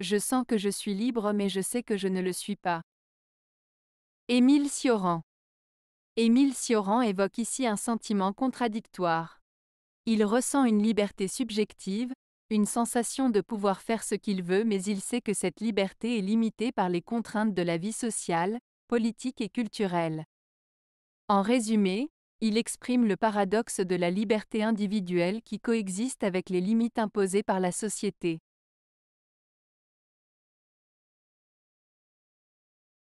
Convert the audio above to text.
Je sens que je suis libre mais je sais que je ne le suis pas. Émile Cioran. Émile Cioran évoque ici un sentiment contradictoire. Il ressent une liberté subjective, une sensation de pouvoir faire ce qu'il veut mais il sait que cette liberté est limitée par les contraintes de la vie sociale, politique et culturelle. En résumé, il exprime le paradoxe de la liberté individuelle qui coexiste avec les limites imposées par la société.